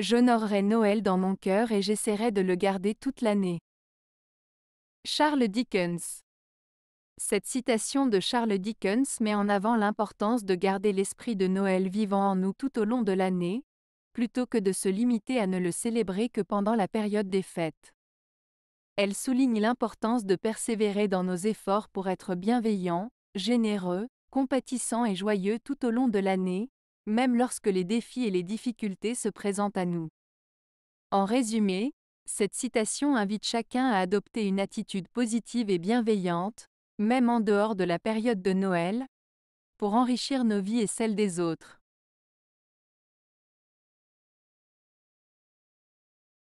J'honorerai Noël dans mon cœur et j'essaierai de le garder toute l'année. Charles Dickens Cette citation de Charles Dickens met en avant l'importance de garder l'esprit de Noël vivant en nous tout au long de l'année, plutôt que de se limiter à ne le célébrer que pendant la période des fêtes. Elle souligne l'importance de persévérer dans nos efforts pour être bienveillants, généreux, compatissants et joyeux tout au long de l'année, même lorsque les défis et les difficultés se présentent à nous. En résumé, cette citation invite chacun à adopter une attitude positive et bienveillante, même en dehors de la période de Noël, pour enrichir nos vies et celles des autres.